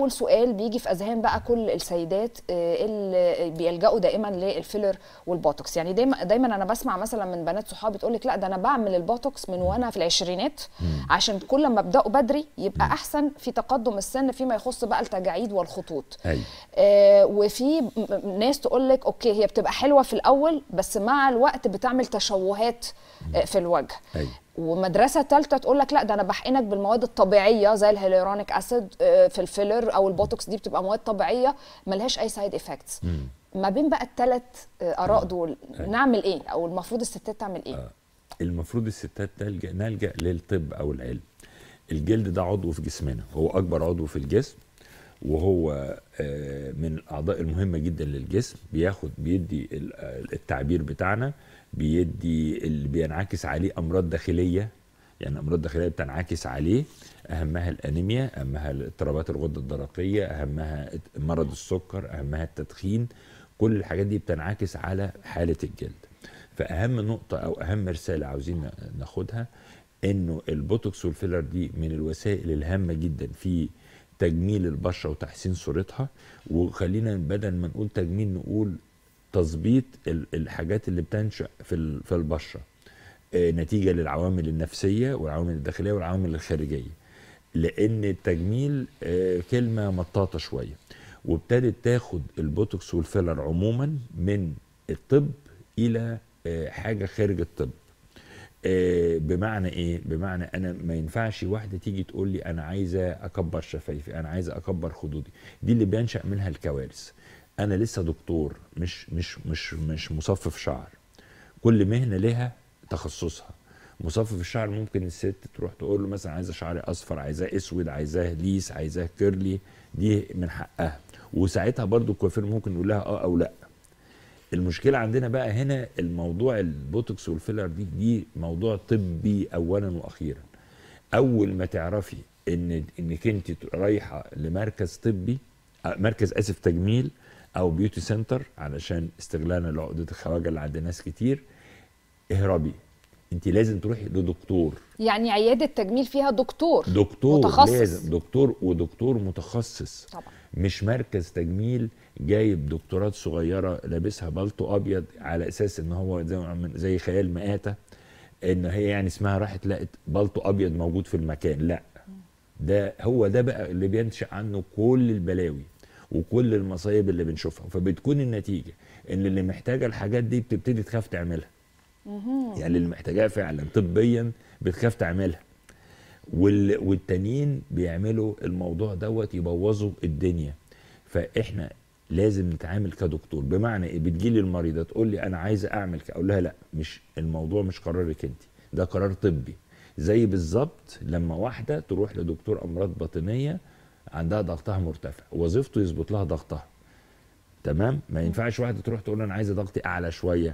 اول سؤال بيجي في اذهان بقى كل السيدات آه، اللي آه، بيلجأوا دائما للفيلر والبوتوكس يعني دايما دايما انا بسمع مثلا من بنات صحابي تقول لك لا ده انا بعمل البوتوكس من وانا في العشرينات عشان كل ما ابداه بدري يبقى احسن في تقدم السن فيما يخص بقى التجاعيد والخطوط آه وفي ناس تقول لك اوكي هي بتبقى حلوه في الاول بس مع الوقت بتعمل تشوهات آه، في الوجه أي. ومدرسه ثالثه تقول لك لا ده انا بحقنك بالمواد الطبيعيه زي الهيلورونيك اسيد آه، في الفيلر او البوتوكس دي بتبقى مواد طبيعيه ملهاش اي سايد افكتس ما بين بقى الثلاث آه، اراء دول أيوة. نعمل ايه او المفروض الستات تعمل ايه آه. المفروض الستات تلجأ نلجا للطب او العلم الجلد ده عضو في جسمنا هو اكبر عضو في الجسم وهو آه، من الاعضاء المهمه جدا للجسم بياخد بيدي التعبير بتاعنا بيدي اللي بينعكس عليه امراض داخليه يعني امراض داخليه بتنعكس عليه اهمها الانيميا اهمها اضطرابات الغده الدرقيه اهمها مرض السكر اهمها التدخين كل الحاجات دي بتنعكس على حاله الجلد فاهم نقطه او اهم رساله عاوزين ناخدها انه البوتوكس والفيلر دي من الوسائل الهامه جدا في تجميل البشره وتحسين صورتها وخلينا بدل ما نقول تجميل نقول تظبيط الحاجات اللي بتنشا في في البشره آه، نتيجه للعوامل النفسيه والعوامل الداخليه والعوامل الخارجيه لان التجميل آه، كلمه مطاطه شويه وابتدت تاخد البوتوكس والفيلر عموما من الطب الى آه، حاجه خارج الطب بمعنى ايه بمعنى انا ما ينفعش واحده تيجي تقول لي انا عايزه اكبر شفايفي انا عايزه اكبر خدودي دي اللي بينشا منها الكوارث انا لسه دكتور مش مش مش مش مصفف شعر كل مهنه لها تخصصها مصفف الشعر ممكن الست تروح تقول له مثلا عايزه شعري اصفر عايزاه اسود عايزاه ليس عايزاه كيرلي دي من حقها وساعتها برضو الكوافير ممكن يقول لها اه او لا المشكله عندنا بقى هنا الموضوع البوتوكس والفيلر دي دي موضوع طبي اولا واخيرا اول ما تعرفي ان انك انت رايحه لمركز طبي آه، مركز اسف تجميل او بيوتي سنتر علشان استغلالنا لعقده الخواجه اللي عند ناس كتير اهربي انت لازم تروحي لدكتور يعني عياده تجميل فيها دكتور دكتور متخصص. لازم دكتور ودكتور متخصص طبعا. مش مركز تجميل جايب دكتورات صغيره لابسها بالطو ابيض على اساس ان هو زي, زي خيال مآتة ان هي يعني اسمها راحت لقت بالطو ابيض موجود في المكان لا ده هو ده بقى اللي بينشأ عنه كل البلاوي وكل المصايب اللي بنشوفها فبتكون النتيجه ان اللي محتاجه الحاجات دي بتبتدي تخاف تعملها يعني اللي محتاجاها فعلا طبيا بتخاف تعملها وال... والتانيين بيعملوا الموضوع دوت يبوظوا الدنيا فاحنا لازم نتعامل كدكتور بمعنى ايه بتجيلي المريضه تقول لي انا عايزه اعمل اقول لها لا مش الموضوع مش قرارك انت ده قرار طبي زي بالظبط لما واحده تروح لدكتور امراض باطنيه عندها ضغطها مرتفع وظيفته يظبط لها ضغطها تمام ما ينفعش واحده تروح تقول انا عايزه ضغطي اعلى شويه